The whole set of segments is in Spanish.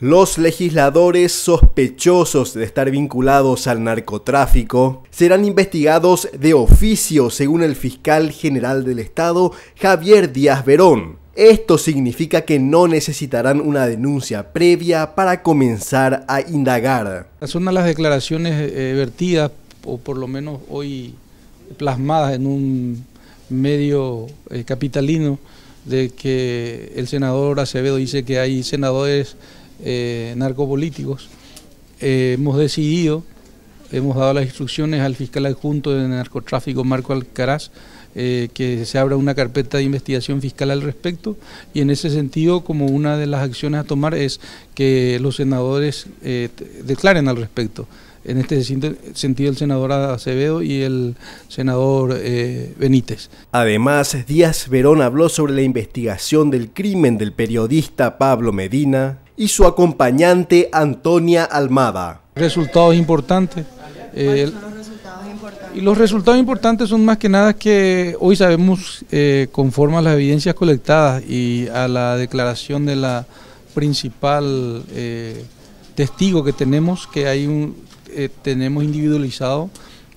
Los legisladores sospechosos de estar vinculados al narcotráfico serán investigados de oficio, según el fiscal general del Estado, Javier Díaz Verón. Esto significa que no necesitarán una denuncia previa para comenzar a indagar. Son las declaraciones eh, vertidas, o por lo menos hoy plasmadas en un medio eh, capitalino, de que el senador Acevedo dice que hay senadores eh, narcopolíticos, eh, hemos decidido, hemos dado las instrucciones al fiscal adjunto de narcotráfico Marco Alcaraz, eh, que se abra una carpeta de investigación fiscal al respecto y en ese sentido como una de las acciones a tomar es que los senadores declaren al respecto. En este sentido el senador Acevedo y el senador Benítez. Además, Díaz Verón habló sobre la investigación del crimen del periodista Pablo Medina y su acompañante Antonia Almada. Eh, resultados importantes. Y los resultados importantes son más que nada que hoy sabemos eh, conforme a las evidencias colectadas y a la declaración de la principal eh, testigo que tenemos, que hay un, tenemos individualizado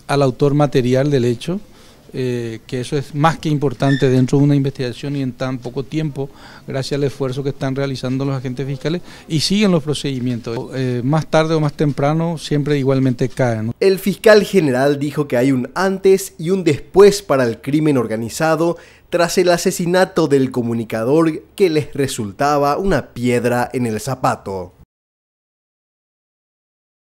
al autor material del hecho, eh, que eso es más que importante dentro de una investigación y en tan poco tiempo, gracias al esfuerzo que están realizando los agentes fiscales y siguen los procedimientos. Eh, más tarde o más temprano siempre igualmente caen. El fiscal general dijo que hay un antes y un después para el crimen organizado tras el asesinato del comunicador que les resultaba una piedra en el zapato.